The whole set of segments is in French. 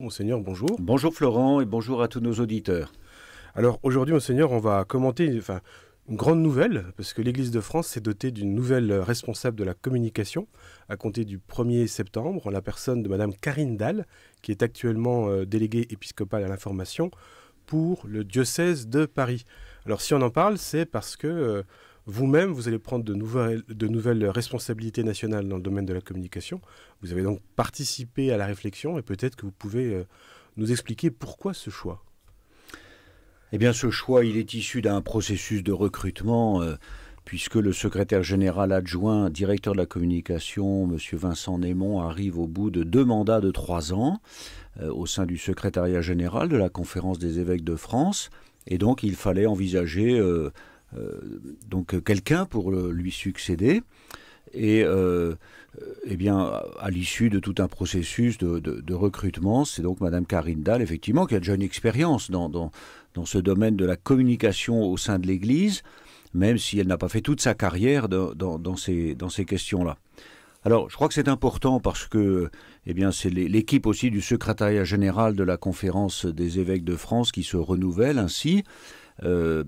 Monseigneur, bonjour. Bonjour Florent et bonjour à tous nos auditeurs. Alors aujourd'hui, Monseigneur, on va commenter une grande nouvelle, parce que l'Église de France s'est dotée d'une nouvelle responsable de la communication à compter du 1er septembre, la personne de Madame Karine Dahl, qui est actuellement euh, déléguée épiscopale à l'information pour le diocèse de Paris. Alors si on en parle, c'est parce que... Euh, vous-même, vous allez prendre de nouvelles, responsabilités nationales dans le domaine de la communication. Vous avez donc participé à la réflexion et peut-être que vous pouvez euh, nous expliquer pourquoi ce choix. Eh bien, ce choix, il est issu d'un processus de recrutement, euh, puisque le secrétaire général adjoint, directeur de la communication, M. Vincent Némon, arrive au bout de deux mandats de trois ans euh, au sein du secrétariat général de la Conférence des évêques de France. Et donc, il fallait envisager euh, donc euh, quelqu'un pour lui succéder. Et euh, eh bien, à l'issue de tout un processus de, recrutement, c'est donc Madame Karine effectivement, qui a déjà une expérience dans, dans, ce domaine de la communication au sein de l'Église, même si elle n'a pas fait toute sa carrière dans, ces, dans ces questions-là. Alors, je crois que c'est important parce que, eh bien, c'est l'équipe aussi du secrétariat général de la conférence des évêques de France qui se renouvelle ainsi. Euh,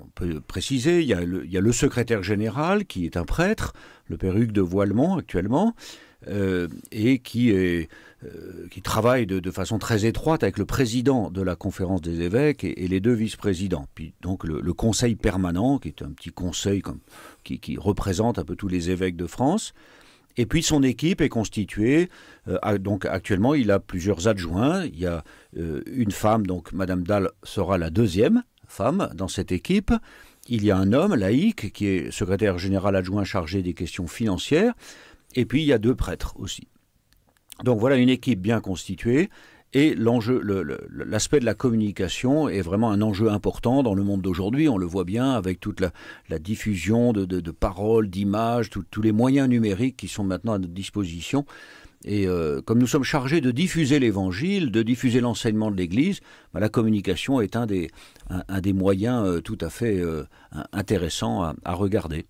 on peut préciser, il y, a le, secrétaire général qui est un prêtre, le père Hugues de Voilemont actuellement, euh, et qui, euh, travaille de, façon très étroite avec le président de la conférence des évêques et, les deux vice-présidents. Puis donc le, conseil permanent, qui est un petit conseil qui, représente un peu tous les évêques de France. Et puis son équipe est constituée. donc actuellement, il a plusieurs adjoints. Il y a une femme, donc Madame Dahl sera la deuxième femmes dans cette équipe. Il y a un homme, laïque, qui est secrétaire général adjoint chargé des questions financières. Et puis, il y a deux prêtres aussi. Donc voilà une équipe bien constituée. Et l'enjeu, l'aspect de la communication est vraiment un enjeu important dans le monde d'aujourd'hui. On le voit bien avec toute la, diffusion de, de paroles, d'images, tous les moyens numériques qui sont maintenant à notre disposition. Et euh, comme nous sommes chargés de diffuser l'Évangile, de diffuser l'enseignement de l'Église, bah, la communication est un des, moyens euh, tout à fait euh, intéressants à, regarder.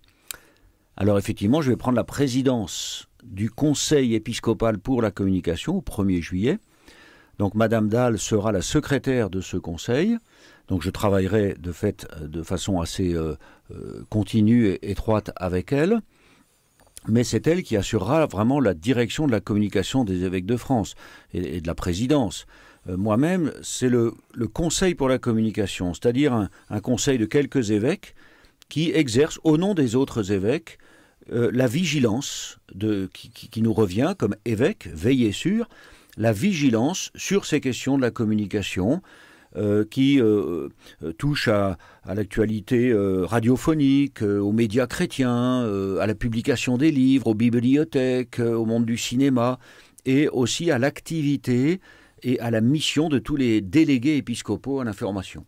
Alors effectivement, je vais prendre la présidence du Conseil épiscopal pour la communication au 1er juillet. Donc Madame Dahl sera la secrétaire de ce Conseil. Donc je travaillerai de fait de façon assez continue et étroite avec elle mais c'est elle qui assurera vraiment la direction de la communication des évêques de France et, de la présidence. Euh, moi-même, c'est le, conseil pour la communication, c'est-à-dire un, conseil de quelques évêques qui exercent au nom des autres évêques euh, la vigilance qui, nous revient comme évêques, veillez sur, la vigilance sur ces questions de la communication, euh, qui euh, euh, touche à, l'actualité radiophonique, aux médias chrétiens, à la publication des livres, aux bibliothèques, au monde du cinéma, et aussi à l'activité et à la mission de tous les délégués épiscopaux à l'information.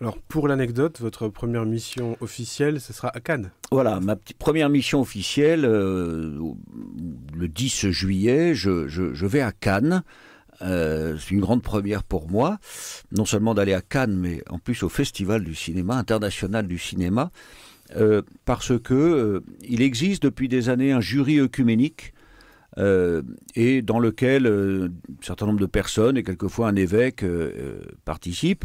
Alors pour l'anecdote, votre première mission officielle, ce sera à Cannes. Voilà, ma première mission officielle, le 10 juillet, je vais à Cannes. Euh, c'est une grande première pour moi, non seulement d'aller à Cannes, mais en plus au Festival du cinéma, international du cinéma, euh, parce que euh, il existe depuis des années un jury œcuménique. et dans lequel un certain nombre de personnes et quelquefois un évêque participent.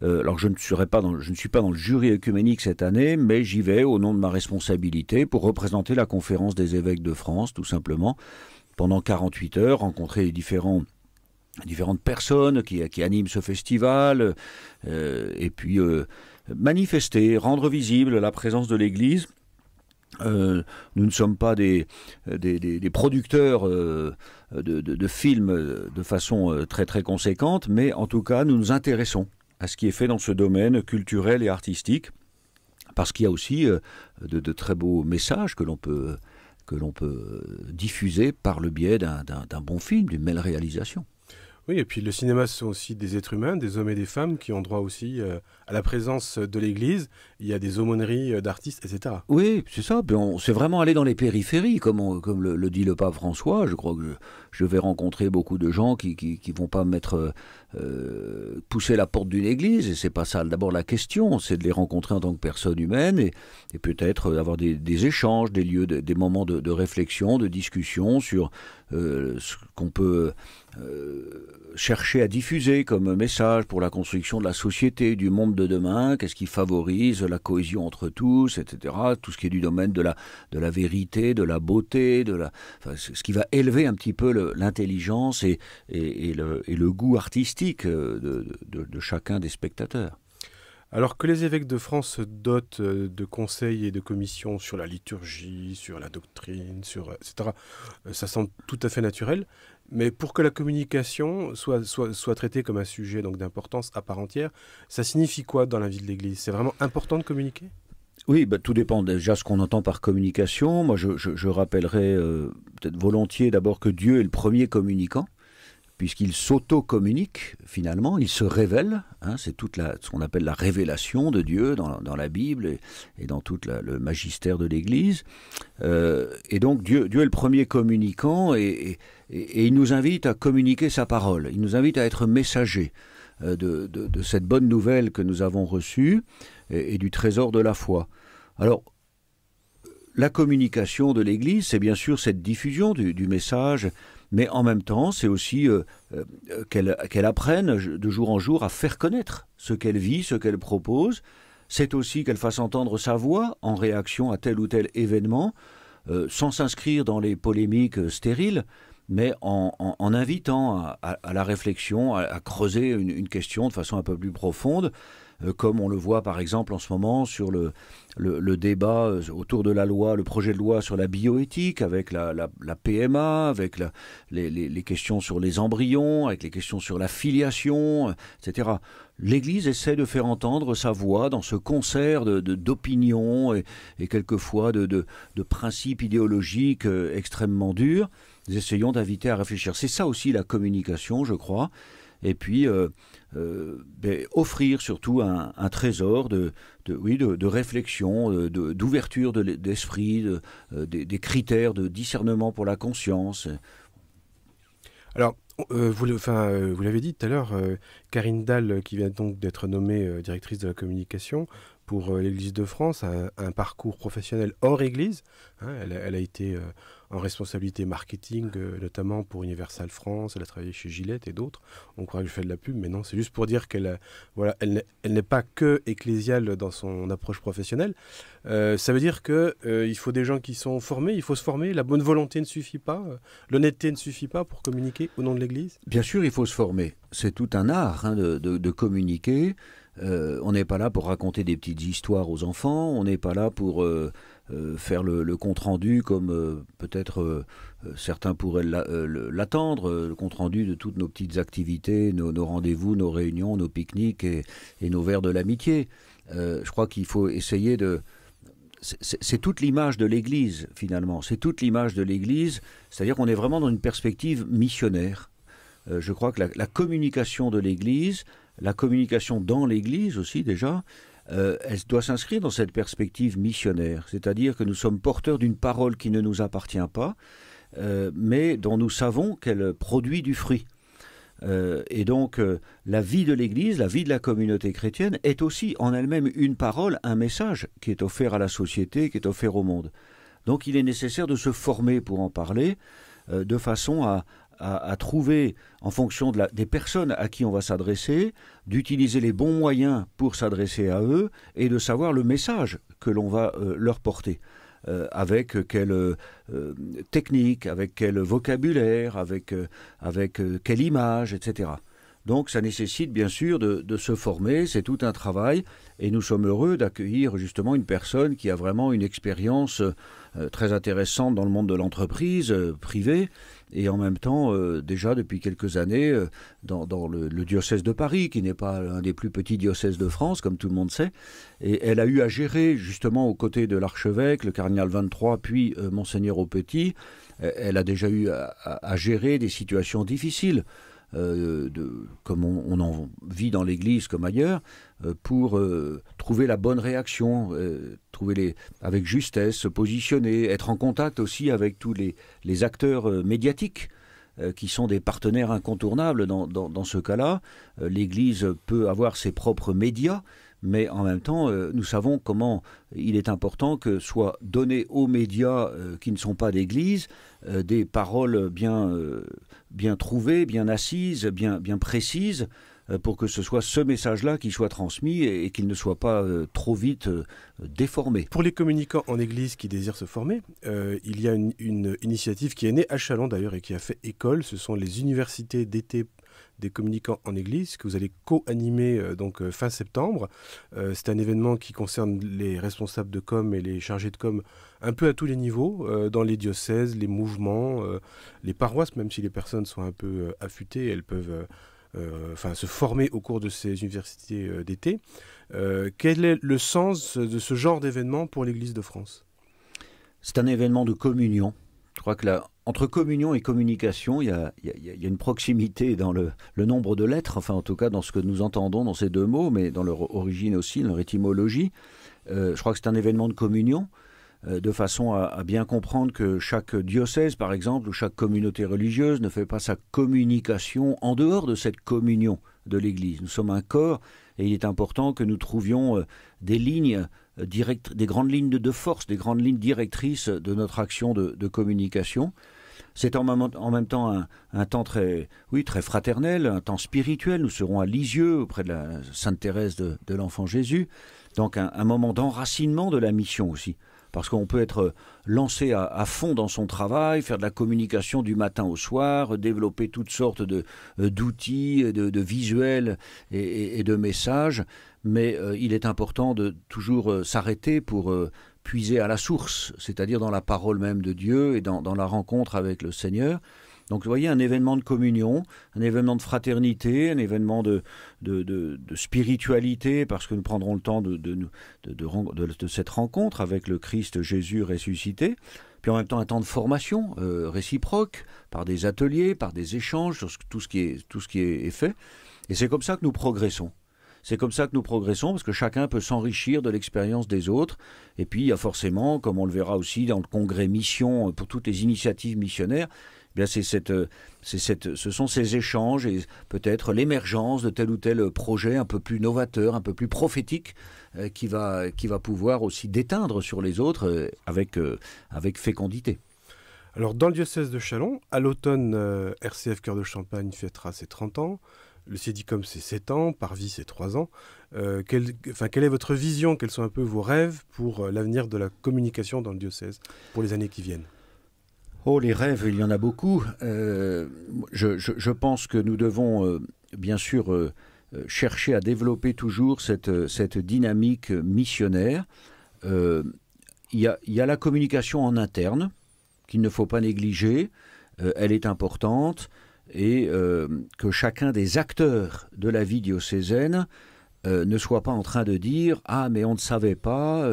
alors je ne, serai pas je ne suis pas dans le jury œcuménique cette année, mais j'y vais au nom de ma responsabilité pour représenter la conférence des évêques de France, tout simplement, pendant 48 heures, rencontrer les différents différentes personnes qui, qui, animent ce festival, euh, et puis euh, manifester, rendre visible la présence de l'Église. Euh, nous ne sommes pas des, des, producteurs de, de, films de façon très très conséquente, mais en tout cas nous nous intéressons à ce qui est fait dans ce domaine culturel et artistique, parce qu'il y a aussi de, très beaux messages que l'on peut, peut diffuser par le biais d'un bon film, d'une belle réalisation. Oui, et puis le cinéma, ce sont aussi des êtres humains, des hommes et des femmes qui ont droit aussi euh, à la présence euh, de l'Église. Il y a des aumôneries euh, d'artistes, etc. Oui, c'est ça. Ben, c'est vraiment aller dans les périphéries, comme, comme le, dit le pape François. Je crois que je, vais rencontrer beaucoup de gens qui ne qui, vont pas mettre, pousser la porte d'une église. Et c'est pas ça d'abord la question. C'est de les rencontrer en tant que personnes humaines et, peut-être d'avoir des, échanges, des lieux, des, moments de, de réflexion, de discussion sur euh, ce qu'on peut euh, chercher à diffuser comme message pour la construction de la société, du monde de demain, qu'est-ce qui favorise la cohésion entre tous, etc. Tout ce qui est du domaine de la, vérité, de la beauté, de ce qui va élever un petit peu l'intelligence et, le, goût artistique euh, de chacun des spectateurs. Alors que les évêques de France se dotent euh, de conseils et de commissions sur la liturgie, sur la doctrine, sur euh, etc., euh, ça semble tout à fait naturel. Mais pour que la communication soit, soit, soit traitée comme un sujet donc d'importance à part entière, ça signifie quoi dans la vie de l'Église C'est vraiment important de communiquer oui, bah, tout dépend déjà ce qu'on entend par communication. Moi, je, je, rappellerai peut-être volontiers d'abord que Dieu est le premier communicant puisqu'il s'auto-communique finalement, il se révèle, hein, c'est toute ce qu'on appelle la révélation de Dieu dans, la Bible et, dans tout le magistère de l'Église. Euh, et donc Dieu, est le premier communiquant et, il nous invite à communiquer sa parole, il nous invite à être messager euh, de, cette bonne nouvelle que nous avons reçue et du trésor de la foi. Alors, la communication de l'Église, c'est bien sûr cette diffusion du message mais en même temps, c'est aussi euh, euh, qu'elle apprenne de jour en jour à faire connaître ce qu'elle vit, ce qu'elle propose. C'est aussi qu'elle fasse entendre sa voix en réaction à tel ou tel événement, euh, sans s'inscrire dans les polémiques stériles, mais en, en, invitant à, la réflexion, à, creuser une question de façon un peu plus profonde. Euh, comme on le voit par exemple en ce moment sur le, débat euh, autour de la loi, le projet de loi sur la bioéthique, avec la, PMA, avec les, questions sur les embryons, avec les questions sur la filiation, etc. L'Église essaie de faire entendre sa voix dans ce concert d'opinions de, d'opinions et, quelquefois de, de principes idéologiques euh, extrêmement durs. Nous essayons d'inviter à réfléchir. C'est ça aussi la communication, je crois et puis euh, euh, ben, offrir surtout un, trésor de, de, oui, de, réflexion, d'ouverture d'esprit, euh, des, critères de discernement pour la conscience. Alors, vous l'avez dit tout à l'heure, Karine Dahl, euh, qui vient donc d'être nommée euh, directrice de la communication pour euh, l'Église de France, a un, parcours professionnel hors Église. Hein. elle, a été en responsabilité marketing, notamment pour Universal France, elle a travaillé chez Gillette et d'autres. On croit que je fais de la pub, mais non, c'est juste pour dire qu'elle voilà, elle, n'est pas que ecclésiale dans son approche professionnelle. ça veut dire qu'il il faut des gens qui sont formés, il faut se former, la bonne volonté ne suffit pas, l'honnêteté ne suffit pas pour communiquer au nom de l'Église Bien sûr, il faut se former c'est tout un art hein, de, communiquer. Euh, on n'est pas là pour raconter des petites histoires aux enfants, on n'est pas là pour euh, euh, faire le, compte-rendu comme peut-être certains pourraient l'attendre, le compte-rendu de toutes nos petites activités, nos, rendez-vous, nos réunions, nos pique-niques et, et, nos verres de l'amitié. je crois qu'il faut essayer de... C'est toute l'image de l'Église, finalement. C'est toute l'image de l'Église, c'est-à-dire qu'on est vraiment dans une perspective missionnaire. Euh, je crois que la, communication de l'Église, la communication dans l'Église aussi déjà, euh, elle doit s'inscrire dans cette perspective missionnaire, c'est-à-dire que nous sommes porteurs d'une parole qui ne nous appartient pas, euh, mais dont nous savons qu'elle produit du fruit. et donc la vie de l'Église, la vie de la communauté chrétienne est aussi en elle-même une parole, un message qui est offert à la société, qui est offert au monde. Donc il est nécessaire de se former pour en parler, de façon à, à, trouver, en fonction de des personnes à qui on va s'adresser, d'utiliser les bons moyens pour s'adresser à eux et de savoir le message que l'on va euh, leur porter. Euh, avec quelle euh, technique, avec quel vocabulaire, avec quelle image, etc. Donc ça nécessite bien sûr de, se former, c'est tout un travail, et nous sommes heureux d'accueillir justement une personne qui a vraiment une expérience euh, très intéressante dans le monde de l'entreprise euh, privée, et en même temps euh, déjà depuis quelques années dans, le, diocèse de Paris, qui n'est pas un des plus petits diocèses de France, comme tout le monde sait, et elle a eu à gérer justement aux côtés de l'archevêque, le cardinal 23, puis monseigneur Petit. elle a déjà eu à gérer des situations difficiles. Euh, de, comme on, en vit dans l'Église comme ailleurs, euh, pour euh, trouver la bonne réaction, trouver les, avec justesse, se positionner, être en contact aussi avec tous les, les acteurs médiatiques qui sont des partenaires incontournables dans, dans ce cas-là. L'Église peut avoir ses propres médias, mais en même temps, euh, nous savons comment il est important que soient données aux médias euh, qui ne sont pas d'Église euh, des paroles bien, bien trouvées, bien assises, bien, bien précises, pour que ce soit ce message-là qui soit transmis et, qu'il ne soit pas trop vite déformé. Pour les communicants en Église qui désirent se former, il y a une, une initiative qui est née à Chalon d'ailleurs et qui a fait école, ce sont les universités d'été des communicants en Église que vous allez co-animer euh, donc euh, fin septembre. Euh, c'est un événement qui concerne les responsables de com et les chargés de com un peu à tous les niveaux, dans les diocèses, les mouvements, les paroisses, même si les personnes sont un peu affûtées, elles peuvent enfin, se former au cours de ces universités d'été. quel est le sens de ce genre d'événement pour l'Église de France C'est un événement de communion je crois que là, entre communion et communication, il y a, une proximité dans le, nombre de lettres, enfin en tout cas dans ce que nous entendons dans ces deux mots, mais dans leur origine aussi, leur étymologie. Euh, je crois que c'est un événement de communion euh, de façon à, à, bien comprendre que chaque diocèse, par exemple, ou chaque communauté religieuse ne fait pas sa communication en dehors de cette communion de l'Église. Nous sommes un corps et il est important que nous trouvions euh, des lignes euh, direct, des grandes lignes de force, des grandes lignes directrices de notre action de, communication. C'est en, même, temps un, temps très, oui, très fraternel, un temps spirituel. Nous serons à Lisieux, auprès de la Sainte Thérèse de, l'Enfant Jésus. Donc un moment d'enracinement de la mission aussi parce qu'on peut être euh, lancé à, fond dans son travail, faire de la communication du matin au soir, développer toutes sortes euh, d'outils, euh, de, de visuels et, de messages, mais il est important de toujours s'arrêter pour puiser à la source, c'est-à-dire dans la parole même de Dieu et dans la rencontre avec le Seigneur. Donc vous voyez, un événement de communion, un événement de fraternité, un événement de, spiritualité, parce que nous prendrons le temps de, cette rencontre avec le Christ Jésus ressuscité, puis en même temps un temps de formation euh, réciproque, par des ateliers, par des échanges, sur tout ce qui est, tout ce qui est fait. Et c'est comme ça que nous progressons. C'est comme ça que nous progressons, parce que chacun peut s'enrichir de l'expérience des autres. Et puis, il y a forcément, comme on le verra aussi dans le congrès mission, euh, pour toutes les initiatives missionnaires, eh euh, c'est cette, ce sont ces échanges et peut-être l'émergence de tel ou tel projet un peu plus novateur, un peu plus prophétique, euh, qui, va, qui va pouvoir aussi déteindre sur les autres euh, avec, avec fécondité. Alors dans le diocèse de Chalon, à l'automne, RCF Cœur de Champagne fêtera ses 30 ans. Le comme c'est 7 ans, Parvis, ses 3 ans. quelle, enfin, quelle est votre vision Quels sont un peu vos rêves pour l'avenir de la communication dans le diocèse pour les années qui viennent Oh, les rêves, il y en a beaucoup. Euh, je, pense que nous devons, euh, bien sûr, euh, chercher à développer toujours cette, dynamique missionnaire. Il y, a, y a la communication en interne, qu'il ne faut pas négliger. elle est importante. Et que chacun des acteurs de la vie diocésaine ne soit pas en train de dire Ah, mais on ne savait pas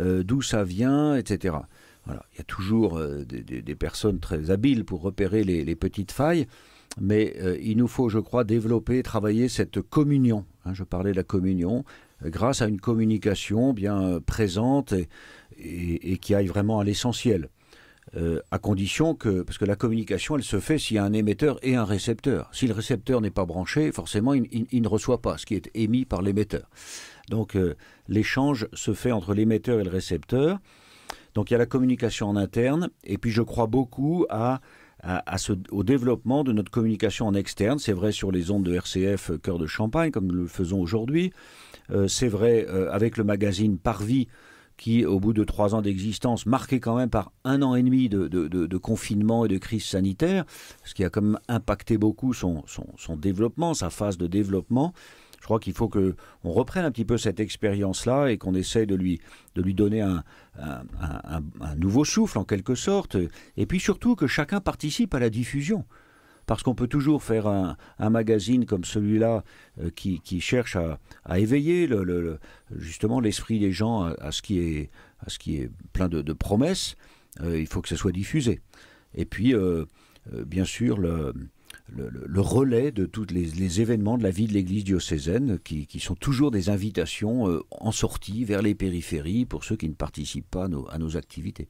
d'où ça vient, etc. Il y a toujours euh, des, personnes très habiles pour repérer les, petites failles, mais euh, il nous faut, je crois, développer, travailler cette communion. Hein. je parlais de la communion, euh, grâce à une communication bien présente et, qui aille vraiment à l'essentiel. à condition que, parce que la communication, elle se fait s'il y a un émetteur et un récepteur. Si le récepteur n'est pas branché, forcément, il, ne reçoit pas ce qui est émis par l'émetteur. Donc, l'échange se fait entre l'émetteur et le récepteur. Donc il y a la communication en interne, et puis je crois beaucoup à, à, au développement de notre communication en externe. C'est vrai sur les ondes de RCF euh, Cœur de Champagne, comme nous le faisons aujourd'hui. Euh, c'est vrai euh, avec le magazine Parvis, qui, au bout de trois ans d'existence, marqué quand même par un an et demi de, confinement et de crise sanitaire, ce qui a quand même impacté beaucoup son, son développement, sa phase de développement je crois qu'il faut que on reprenne un petit peu cette expérience-là et qu'on essaye de lui, de lui donner un, un, nouveau souffle en quelque sorte. Et puis surtout que chacun participe à la diffusion. Parce qu'on peut toujours faire un, magazine comme celui-là euh, qui, qui, cherche à, à éveiller le, justement l'esprit des gens à, ce qui est, à ce qui est plein de, promesses. Euh, il faut que ce soit diffusé. Et puis, euh, bien sûr, le, le, relais de tous les, événements de la vie de l'Église diocésaine, qui, sont toujours des invitations euh, en sortie vers les périphéries pour ceux qui ne participent pas à nos activités.